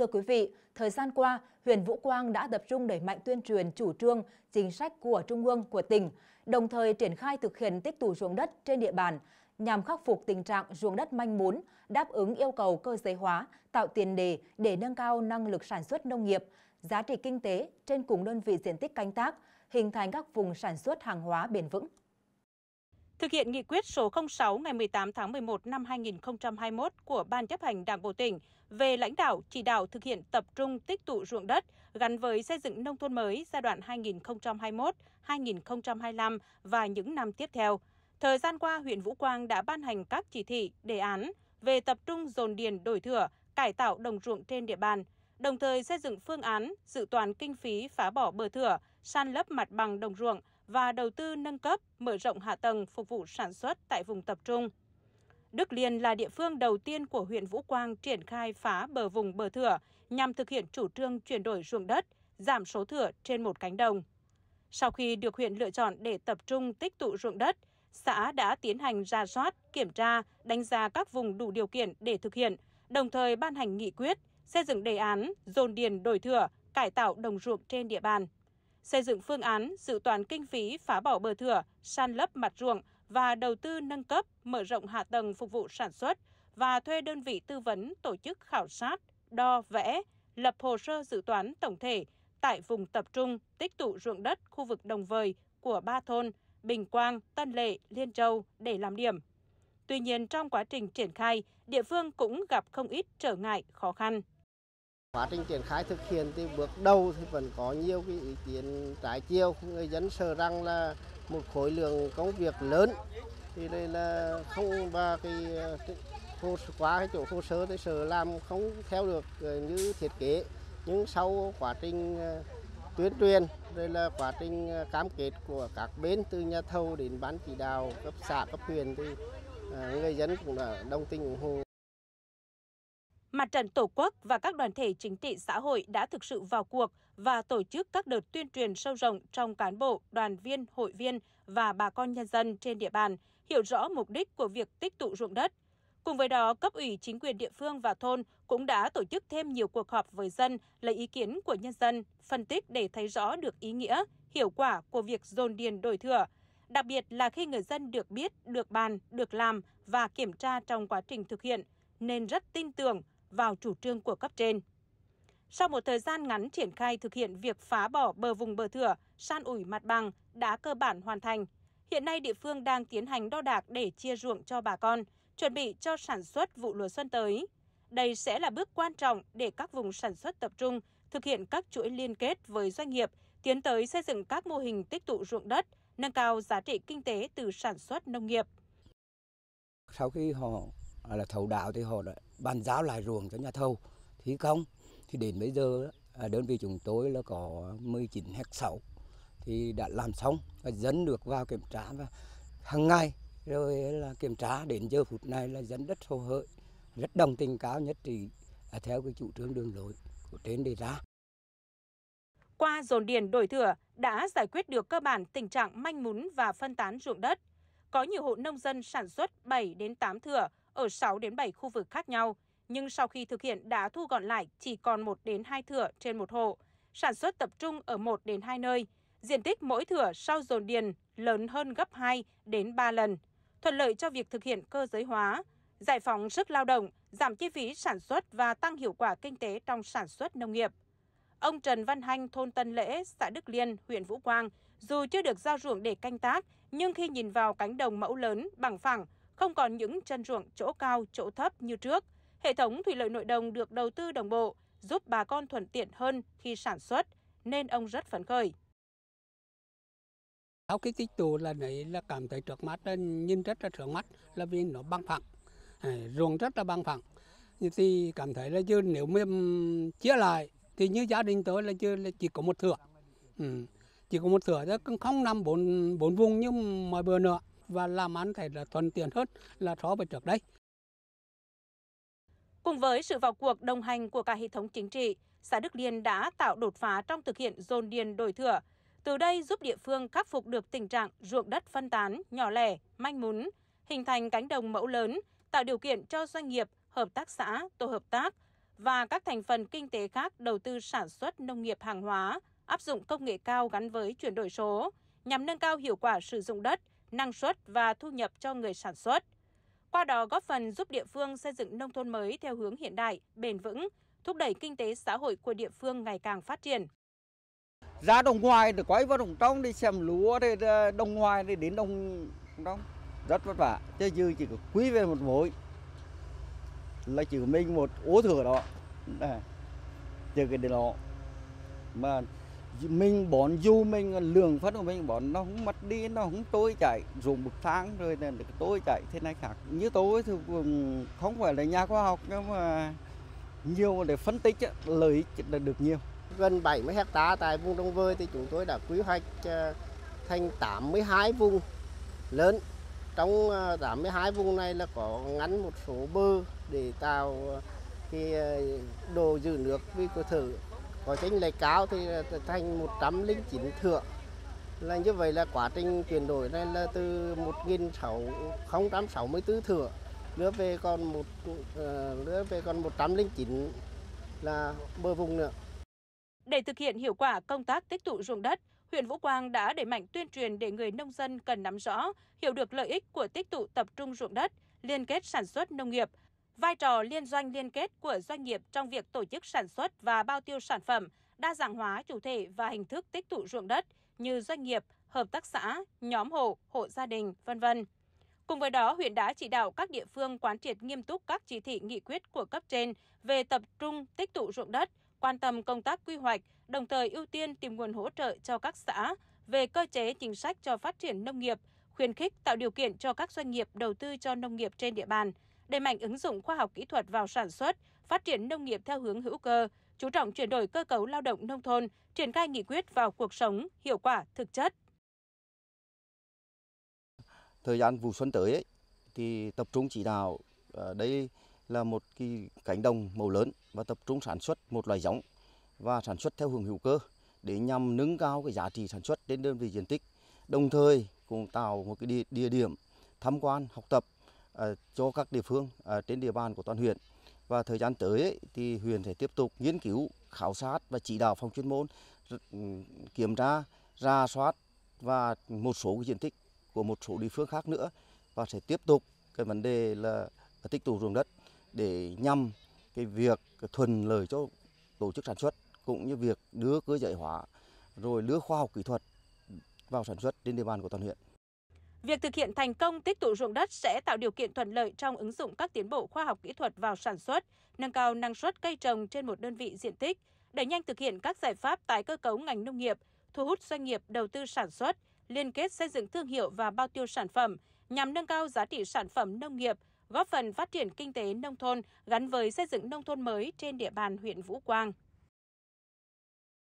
Thưa quý vị, thời gian qua, huyện Vũ Quang đã tập trung đẩy mạnh tuyên truyền chủ trương, chính sách của Trung ương, của tỉnh, đồng thời triển khai thực hiện tích tụ ruộng đất trên địa bàn nhằm khắc phục tình trạng ruộng đất manh mún, đáp ứng yêu cầu cơ giới hóa, tạo tiền đề để nâng cao năng lực sản xuất nông nghiệp, giá trị kinh tế trên cùng đơn vị diện tích canh tác, hình thành các vùng sản xuất hàng hóa bền vững. Thực hiện nghị quyết số 06 ngày 18 tháng 11 năm 2021 của Ban chấp hành Đảng Bộ tỉnh về lãnh đạo chỉ đạo thực hiện tập trung tích tụ ruộng đất gắn với xây dựng nông thôn mới giai đoạn 2021-2025 và những năm tiếp theo. Thời gian qua, huyện Vũ Quang đã ban hành các chỉ thị, đề án về tập trung dồn điền đổi thửa, cải tạo đồng ruộng trên địa bàn, đồng thời xây dựng phương án dự toán kinh phí phá bỏ bờ thửa, san lấp mặt bằng đồng ruộng và đầu tư nâng cấp, mở rộng hạ tầng phục vụ sản xuất tại vùng tập trung. Đức Liên là địa phương đầu tiên của huyện Vũ Quang triển khai phá bờ vùng bờ thửa nhằm thực hiện chủ trương chuyển đổi ruộng đất, giảm số thửa trên một cánh đồng. Sau khi được huyện lựa chọn để tập trung tích tụ ruộng đất, xã đã tiến hành ra soát, kiểm tra, đánh giá các vùng đủ điều kiện để thực hiện, đồng thời ban hành nghị quyết, xây dựng đề án, dồn điền đổi thửa, cải tạo đồng ruộng trên địa bàn. Xây dựng phương án dự toán kinh phí phá bỏ bờ thửa, san lấp mặt ruộng, và đầu tư nâng cấp, mở rộng hạ tầng phục vụ sản xuất và thuê đơn vị tư vấn tổ chức khảo sát, đo vẽ, lập hồ sơ dự toán tổng thể tại vùng tập trung tích tụ ruộng đất khu vực đồng vời của ba thôn Bình Quang, Tân Lệ, Liên Châu để làm điểm. Tuy nhiên, trong quá trình triển khai, địa phương cũng gặp không ít trở ngại, khó khăn. Quá trình triển khai thực hiện thì bước đầu thì vẫn có nhiều cái ý kiến trái chiều. Người dân sợ rằng là một khối lượng công việc lớn thì đây là không và cái hồ quá cái chỗ hồ sơ thì sợ làm không theo được ờ, như thiết kế. Nhưng sau quá trình ờ, tuyên truyền đây là quá trình ờ, cam kết của các bên từ nhà thầu đến ban chỉ đạo cấp xã cấp huyện thì người dân cũng là đồng tình ủng hộ Mặt trận Tổ quốc và các đoàn thể chính trị xã hội đã thực sự vào cuộc và tổ chức các đợt tuyên truyền sâu rộng trong cán bộ, đoàn viên, hội viên và bà con nhân dân trên địa bàn, hiểu rõ mục đích của việc tích tụ ruộng đất. Cùng với đó, cấp ủy chính quyền địa phương và thôn cũng đã tổ chức thêm nhiều cuộc họp với dân, lấy ý kiến của nhân dân, phân tích để thấy rõ được ý nghĩa, hiệu quả của việc dồn điền đổi thửa, đặc biệt là khi người dân được biết, được bàn, được làm và kiểm tra trong quá trình thực hiện, nên rất tin tưởng, vào chủ trương của cấp trên. Sau một thời gian ngắn triển khai thực hiện việc phá bỏ bờ vùng bờ thửa, san ủi mặt bằng đã cơ bản hoàn thành. Hiện nay địa phương đang tiến hành đo đạc để chia ruộng cho bà con, chuẩn bị cho sản xuất vụ lúa xuân tới. Đây sẽ là bước quan trọng để các vùng sản xuất tập trung thực hiện các chuỗi liên kết với doanh nghiệp, tiến tới xây dựng các mô hình tích tụ ruộng đất, nâng cao giá trị kinh tế từ sản xuất nông nghiệp. Sau khi họ là thầu đạo thì họ đã bàn giao lại ruộng cho nhà thầu thi công thì đến bây giờ à, đơn vị chúng tôi là có 19 hecta sầu thì đã làm xong và dẫn được vào kiểm tra và hàng ngày rồi là kiểm tra đến giờ phút này là dẫn đất hồ hợi rất đồng tình cao nhất trí à, theo cái chủ trương đường lối của trên đề ra qua dồn điền đổi thửa đã giải quyết được cơ bản tình trạng manh mún và phân tán ruộng đất. Có nhiều hộ nông dân sản xuất 7 đến 8 thửa ở 6 đến 7 khu vực khác nhau, nhưng sau khi thực hiện đã thu gọn lại chỉ còn 1 đến 2 thửa trên một hộ, sản xuất tập trung ở 1 đến 2 nơi, diện tích mỗi thửa sau dồn điền lớn hơn gấp 2 đến 3 lần, thuận lợi cho việc thực hiện cơ giới hóa, giải phóng sức lao động, giảm chi phí sản xuất và tăng hiệu quả kinh tế trong sản xuất nông nghiệp. Ông Trần Văn Hanh, thôn Tân Lễ, xã Đức Liên, huyện Vũ Quang, dù chưa được giao ruộng để canh tác, nhưng khi nhìn vào cánh đồng mẫu lớn, bằng phẳng, không còn những chân ruộng chỗ cao, chỗ thấp như trước. Hệ thống thủy lợi nội đồng được đầu tư đồng bộ, giúp bà con thuận tiện hơn khi sản xuất, nên ông rất phấn khởi. Sau cái tích tụ là đấy là cảm thấy trước mắt nhìn rất là trước mắt là vì nó băng phẳng, à, ruộng rất là băng phẳng. Như thì cảm thấy là chứ nếu mà chia lại thì như gia đình tôi là chưa là chỉ có một thửa, ừ. chỉ có một thửa chứ không năm bốn bốn vùng như mọi bữa nữa và làm ăn thấy là thuận tiện hơn là so với trước đây. Cùng với sự vào cuộc đồng hành của cả hệ thống chính trị, xã Đức Liên đã tạo đột phá trong thực hiện dồn điền đổi thừa, từ đây giúp địa phương khắc phục được tình trạng ruộng đất phân tán, nhỏ lẻ, manh mún, hình thành cánh đồng mẫu lớn, tạo điều kiện cho doanh nghiệp, hợp tác xã, tổ hợp tác và các thành phần kinh tế khác đầu tư sản xuất nông nghiệp hàng hóa, áp dụng công nghệ cao gắn với chuyển đổi số, nhằm nâng cao hiệu quả sử dụng đất, năng suất và thu nhập cho người sản xuất. Qua đó góp phần giúp địa phương xây dựng nông thôn mới theo hướng hiện đại, bền vững, thúc đẩy kinh tế xã hội của địa phương ngày càng phát triển. Ra đồng ngoài thì quay vào đồng trong đi xem lúa thì ờ, đồng ngoài thì đến đồng trong rất vất vả. Chứ dư chỉ có quý về một mối là chỉ minh một ố thừa đó. Đây. Trừ cái đó mà mình bón dù mình lượng phân của mình bón nó không mất đi nó không tối chạy dùng một tháng rồi nên được tối chạy thế này khác như tôi thì không phải là nhà khoa học nhưng mà nhiều để phân tích lợi ích là được nhiều gần 70 hecta tại vùng đông vơi thì chúng tôi đã quy hoạch ờ, thành 82 vùng lớn trong 82 ờ, vùng này là có ngắn một số bơ để tạo ờ, cái đồ giữ nước vi cơ thử có chênh lệch cao thì thành 109 thửa là như vậy là quá trình chuyển đổi này là từ 1664 thửa đưa về còn một ờ, đưa về còn 109 là bờ vùng nữa. Để thực hiện hiệu quả công tác tích tụ ruộng đất, huyện Vũ Quang đã đẩy mạnh tuyên truyền để người nông dân cần nắm rõ, hiểu được lợi ích của tích tụ tập trung ruộng đất, liên kết sản xuất nông nghiệp, vai trò liên doanh liên kết của doanh nghiệp trong việc tổ chức sản xuất và bao tiêu sản phẩm, đa dạng hóa chủ thể và hình thức tích tụ ruộng đất như doanh nghiệp, hợp tác xã, nhóm hộ, hộ gia đình, vân vân. Cùng với đó, huyện đã chỉ đạo các địa phương quán triệt nghiêm túc các chỉ thị nghị quyết của cấp trên về tập trung tích tụ ruộng đất, quan tâm công tác quy hoạch, đồng thời ưu tiên tìm nguồn hỗ trợ cho các xã về cơ chế chính sách cho phát triển nông nghiệp, khuyến khích tạo điều kiện cho các doanh nghiệp đầu tư cho nông nghiệp trên địa bàn, đẩy mạnh ứng dụng khoa học kỹ thuật vào sản xuất, phát triển nông nghiệp theo hướng hữu cơ, chú trọng chuyển đổi cơ cấu lao động nông thôn, triển khai nghị quyết vào cuộc sống, hiệu quả, thực chất. Thời gian vụ xuân tới ấy, thì tập trung chỉ đạo ở ờ, đây là một cái cánh đồng màu lớn và tập trung sản xuất một loài giống và sản xuất theo hướng hữu cơ để nhằm nâng cao cái giá trị sản xuất trên đơn vị diện tích, đồng thời cũng tạo một cái địa điểm tham quan, học tập Ờ, cho các địa phương ờ, trên địa bàn của toàn huyện. Và thời gian tới thì huyện sẽ tiếp tục nghiên cứu, khảo sát và chỉ đạo phòng chuyên môn ừ, kiểm tra, ra soát và một số diện tích của một số địa phương khác nữa và sẽ tiếp tục cái vấn đề là tích tụ ruộng đất để nhằm cái việc thuần lợi cho tổ chức sản xuất cũng như việc đưa cơ giới hóa rồi đưa khoa học kỹ thuật vào sản xuất trên địa bàn của toàn huyện. Việc thực hiện thành công tích tụ ruộng đất sẽ tạo điều kiện thuận lợi trong ứng dụng các tiến bộ khoa học kỹ thuật vào sản xuất, nâng cao năng suất cây trồng trên một đơn vị diện tích, đẩy nhanh thực hiện các giải pháp tái cơ cấu ngành nông nghiệp, thu hút doanh nghiệp đầu tư sản xuất, liên kết xây dựng thương hiệu và bao tiêu sản phẩm nhằm nâng cao giá trị sản phẩm nông nghiệp, góp phần phát triển kinh tế nông thôn gắn với xây dựng nông thôn mới trên địa bàn huyện Vũ Quang.